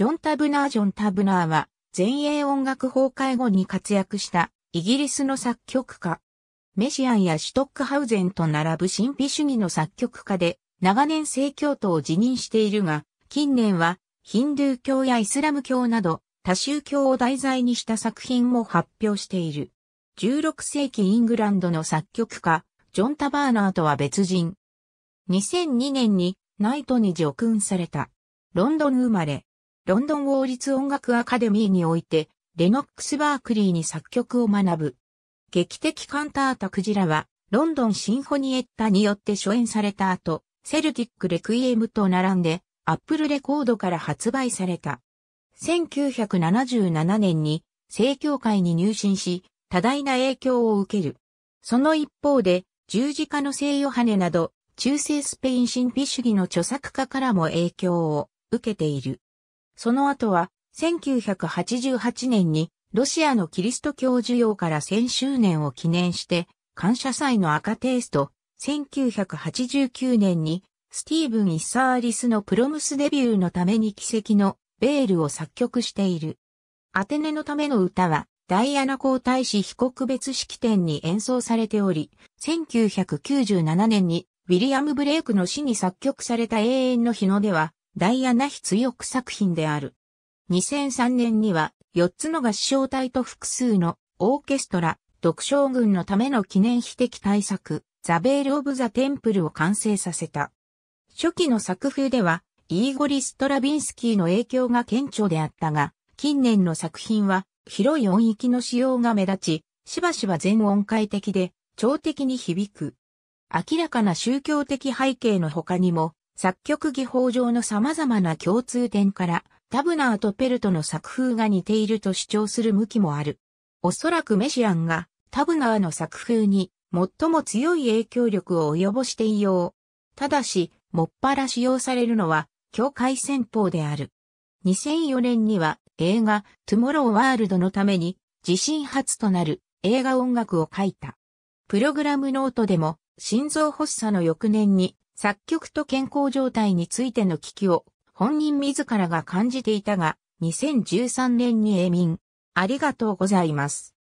ジョン・タブナー・ジョン・タブナーは、前衛音楽崩壊後に活躍したイギリスの作曲家。メシアンやシュトックハウゼンと並ぶ神秘主義の作曲家で、長年正教徒を辞任しているが、近年はヒンドゥー教やイスラム教など多宗教を題材にした作品も発表している。16世紀イングランドの作曲家、ジョン・タバーナーとは別人。2002年にナイトに叙勲された。ロンドン生まれ。ロンドン王立音楽アカデミーにおいて、レノックス・バークリーに作曲を学ぶ。劇的カンタータ・クジラは、ロンドンシンフォニエッタによって初演された後、セルティック・レクイエムと並んで、アップルレコードから発売された。1977年に、正教会に入信し、多大な影響を受ける。その一方で、十字架の聖ヨハネなど、中世スペイン神秘主義の著作家からも影響を受けている。その後は、1988年に、ロシアのキリスト教需要から1000周年を記念して、感謝祭の赤テイスト、1989年に、スティーブン・イッサーリスのプロムスデビューのために奇跡のベールを作曲している。アテネのための歌は、ダイアナ皇太子被告別式典に演奏されており、1997年にウィリアム・ブレイクの死に作曲された永遠の日のでは、ダイアナ妃強ク作品である。2003年には4つの合唱隊と複数のオーケストラ、独唱軍のための記念碑的大作、ザ・ベール・オブ・ザ・テンプルを完成させた。初期の作風では、イーゴリ・ストラビンスキーの影響が顕著であったが、近年の作品は広い音域の使用が目立ち、しばしば全音階的で、超的に響く。明らかな宗教的背景の他にも、作曲技法上の様々な共通点から、タブナーとペルトの作風が似ていると主張する向きもある。おそらくメシアンがタブナーの作風に最も強い影響力を及ぼしていよう。ただし、もっぱら使用されるのは境界戦法である。2004年には映画トゥモローワールドのために自身初となる映画音楽を書いた。プログラムノートでも心臓発作の翌年に作曲と健康状態についての危機を本人自らが感じていたが、2013年に永眠。ありがとうございます。